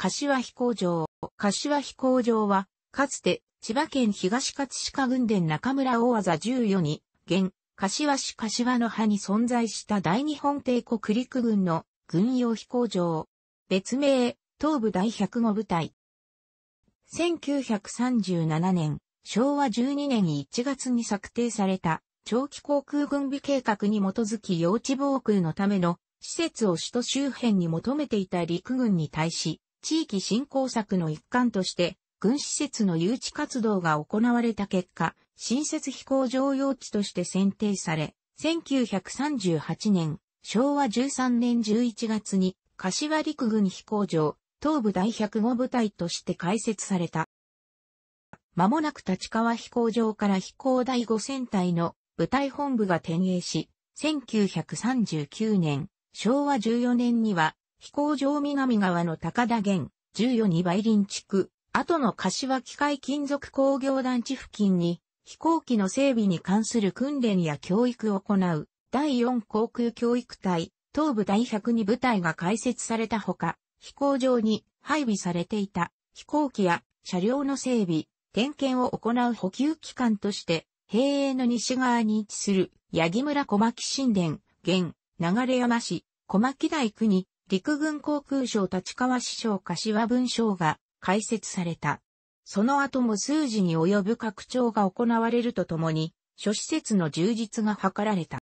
柏飛行場。柏飛行場は、かつて、千葉県東葛飾郡伝中村大技14に、現、柏市柏の葉に存在した大日本帝国陸軍の軍用飛行場。別名、東部第105部隊。1937年、昭和12年1月に策定された長期航空軍備計画に基づき用地防空のための施設を首都周辺に求めていた陸軍に対し、地域振興策の一環として、軍施設の誘致活動が行われた結果、新設飛行場用地として選定され、1938年、昭和13年11月に、柏陸軍飛行場、東部第105部隊として開設された。まもなく立川飛行場から飛行第5戦隊の部隊本部が転営し、1939年、昭和14年には飛行場南側の高田源、14梅林地区、後の柏機械金属工業団地付近に、飛行機の整備に関する訓練や教育を行う、第4航空教育隊、東部第102部隊が開設されたほか、飛行場に配備されていた飛行機や車両の整備、点検を行う補給機関として、平営の西側に位置する、八木村小牧神殿、現、流山市、小牧大区に陸軍航空省立川市省柏文省が開設された。その後も数字に及ぶ拡張が行われるとともに、諸施設の充実が図られた。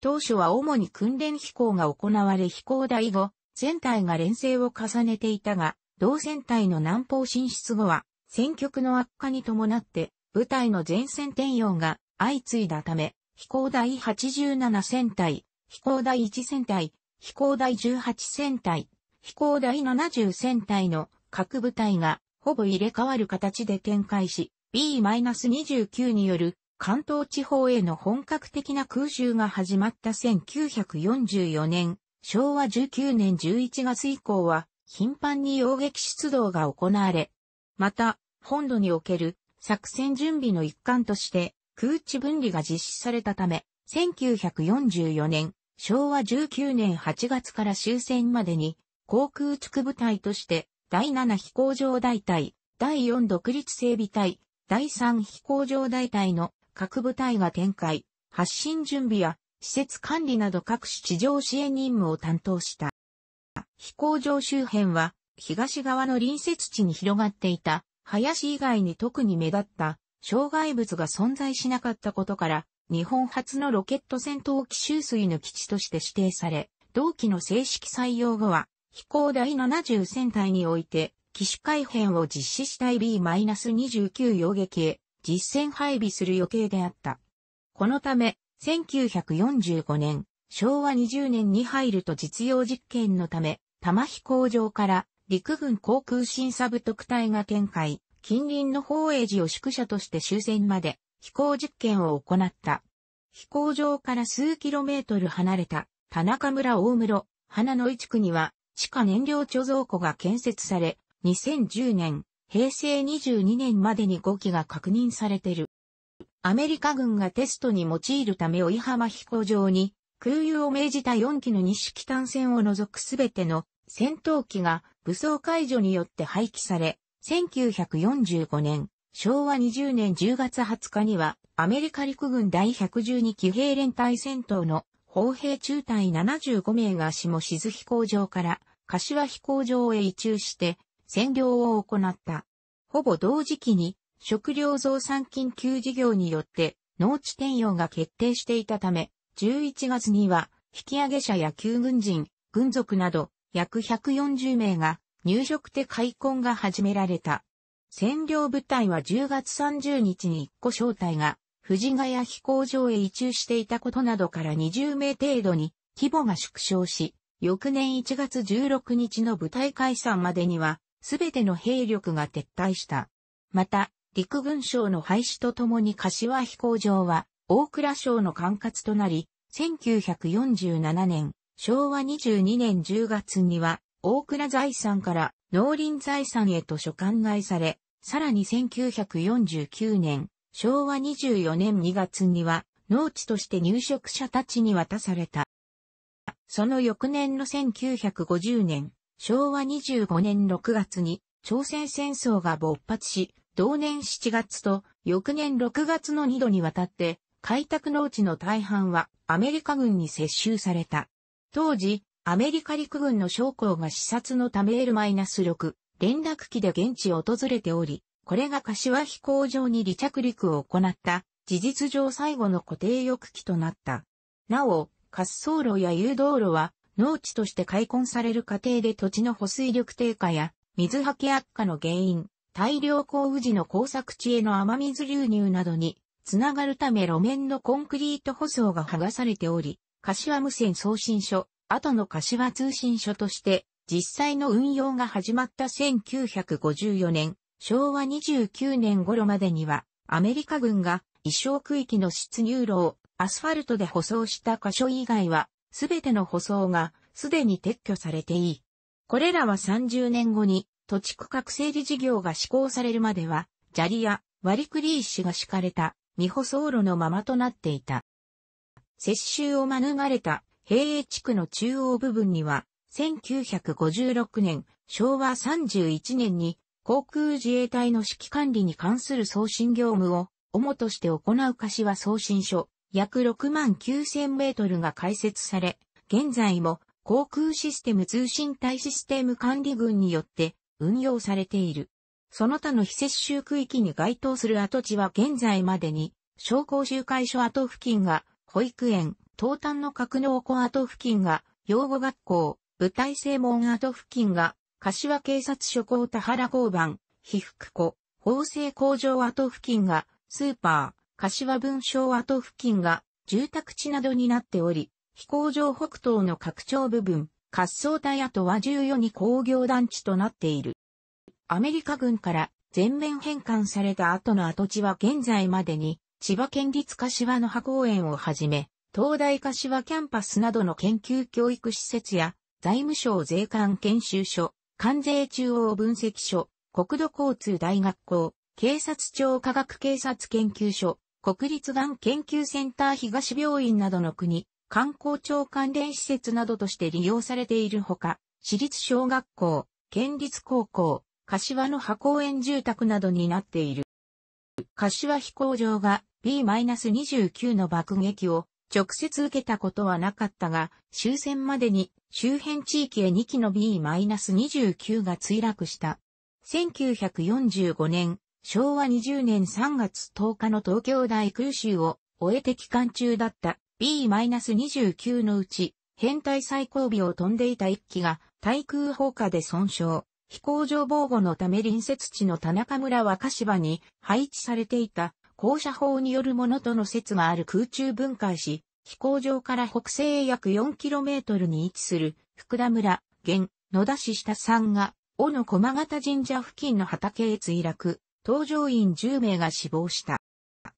当初は主に訓練飛行が行われ飛行台後、船体が連成を重ねていたが、同船体の南方進出後は、戦局の悪化に伴って、部隊の前線転用が相次いだため、飛行台87船体、飛行台1船体、飛行第18戦隊、飛行第70戦隊の各部隊がほぼ入れ替わる形で展開し、B-29 による関東地方への本格的な空襲が始まった1944年、昭和19年11月以降は頻繁に洋撃出動が行われ、また、本土における作戦準備の一環として空地分離が実施されたため、1944年昭和19年8月から終戦までに、航空地区部隊として、第7飛行場大隊、第4独立整備隊、第3飛行場大隊の各部隊が展開、発進準備や施設管理など各種地上支援任務を担当した。飛行場周辺は東側の隣接地に広がっていた林以外に特に目立った障害物が存在しなかったことから日本初のロケット戦闘機収水の基地として指定され、同機の正式採用後は、飛行第70戦隊において、機種改変を実施した B-29 洋撃へ実戦配備する予定であった。このため、1945年、昭和20年に入ると実用実験のため、多摩飛行場から陸軍航空審査部特隊が展開、近隣の宝永寺を宿舎として終戦まで飛行実験を行った。飛行場から数キロメートル離れた田中村大室、花の井地区には地下燃料貯蔵庫が建設され、2010年、平成22年までに5機が確認されている。アメリカ軍がテストに用いるため追浜飛行場に空輸を命じた4機の西式単線を除くすべての戦闘機が武装解除によって廃棄され、1945年、昭和20年10月20日には、アメリカ陸軍第112騎兵連隊戦闘の砲兵中隊75名が下静飛行場から柏飛行場へ移駐して占領を行った。ほぼ同時期に食料増産緊急事業によって農地転用が決定していたため、11月には引き上げ者や旧軍人、軍属など約140名が入植手開墾が始められた。占領部隊は10月30日に一個小隊が、藤ヶ谷飛行場へ移駐していたことなどから20名程度に規模が縮小し、翌年1月16日の部隊解散までには、すべての兵力が撤退した。また、陸軍省の廃止とともに柏飛行場は、大倉省の管轄となり、1947年、昭和22年10月には、大倉財産から農林財産へと所管外され、さらに1949年、昭和24年2月には、農地として入植者たちに渡された。その翌年の1950年、昭和25年6月に朝鮮戦争が勃発し、同年7月と翌年6月の2度にわたって、開拓農地の大半はアメリカ軍に接収された。当時、アメリカ陸軍の将校が視察のため L-6 連絡機で現地を訪れており、これが柏飛行場に離着陸を行った事実上最後の固定翼機となった。なお、滑走路や誘導路は農地として開墾される過程で土地の保水力低下や水はけ悪化の原因、大量降雨時の工作地への雨水流入などにつながるため路面のコンクリート舗装が剥がされており、柏無線送信所、後の柏通信所として実際の運用が始まった1954年、昭和29年頃までには、アメリカ軍が、衣装区域の出入路をアスファルトで舗装した箇所以外は、すべての舗装がすでに撤去されていい。これらは30年後に土地区画整理事業が施行されるまでは、砂利や割りくり石が敷かれた未舗装路のままとなっていた。接収を免れた平営地区の中央部分には、1956年、昭和31年に、航空自衛隊の指揮管理に関する送信業務を、主として行う柏送信所、約6万9000メートルが開設され、現在も航空システム通信隊システム管理群によって運用されている。その他の非接収区域に該当する跡地は現在までに、商工集会所跡付近が保育園、東端の格納庫跡付近が、養護学校、舞台正門跡付近が、柏警察署高田原交番、被服庫、法制工場跡付近が、スーパー、柏文章跡付近が、住宅地などになっており、飛行場北東の拡張部分、滑走隊跡は14に工業団地となっている。アメリカ軍から全面返還された後の跡地は現在までに、千葉県立柏の葉公園をはじめ、東大柏キャンパスなどの研究教育施設や、財務省税関研修所、関税中央分析所、国土交通大学校、警察庁科学警察研究所、国立がん研究センター東病院などの国、観光庁関連施設などとして利用されているほか、私立小学校、県立高校、柏の葉公園住宅などになっている。柏飛行場が B-29 の爆撃を直接受けたことはなかったが、終戦までに周辺地域へ2機の B-29 が墜落した。1945年、昭和20年3月10日の東京大空襲を終えて期間中だった B-29 のうち、編隊最後尾を飛んでいた1機が対空砲火で損傷。飛行場防護のため隣接地の田中村若芝に配置されていた放射法によるものとの説がある空中分解し、飛行場から北西約 4km に位置する福田村、現、野田市下んが、尾の駒形神社付近の畑へ墜落、搭乗員10名が死亡した。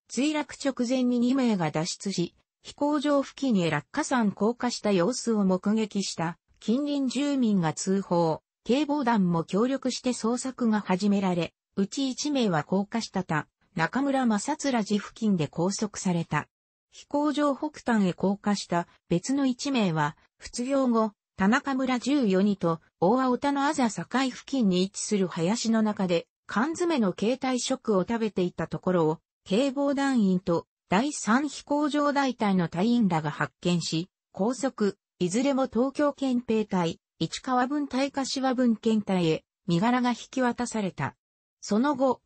墜落直前に2名が脱出し、飛行場付近へ落下山降下した様子を目撃した近隣住民が通報、警防団も協力して捜索が始められ、うち1名は降下したた中村正津寺付近で拘束された。飛行場北端へ降下した別の一名は、卒業後、田中村14二と、大和田のあざ境付近に位置する林の中で、缶詰の携帯食を食べていたところを、警防団員と第三飛行場大隊の隊員らが発見し、拘束、いずれも東京憲兵隊、市川分隊柏分県隊へ、身柄が引き渡された。その後、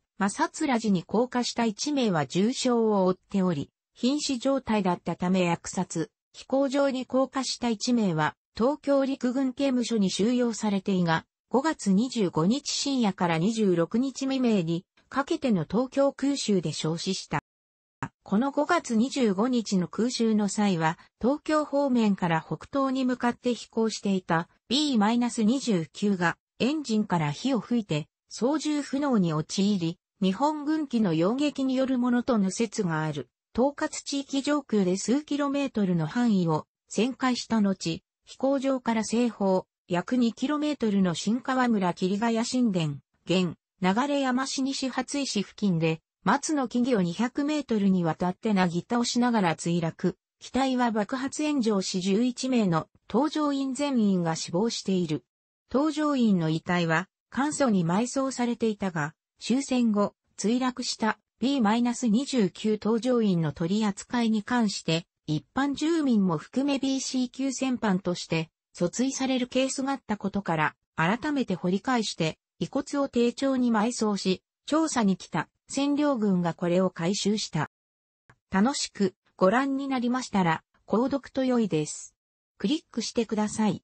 ツラジに降下した1名は重傷を負っており、瀕死状態だったため虐殺、飛行場に降下した1名は、東京陸軍刑務所に収容されていが、5月25日深夜から26日未明に、かけての東京空襲で焼死した。この5月25日の空襲の際は、東京方面から北東に向かって飛行していた B-29 がエンジンから火を吹いて操縦不能に陥り、日本軍機の洋撃によるものとの説がある、統括地域上空で数キロメートルの範囲を旋回した後、飛行場から西方、約2キロメートルの新川村霧ヶ谷神殿、現、流山市西初石付近で、松の木々を200メートルにわたってなぎ倒しながら墜落。機体は爆発炎上し11名の搭乗員全員が死亡している。搭乗員の遺体は簡素に埋葬されていたが、終戦後、墜落した B-29 搭乗員の取り扱いに関して、一般住民も含め BC 級戦犯として、訴追されるケースがあったことから、改めて掘り返して、遺骨を丁重に埋葬し、調査に来た占領軍がこれを回収した。楽しくご覧になりましたら、購読と良いです。クリックしてください。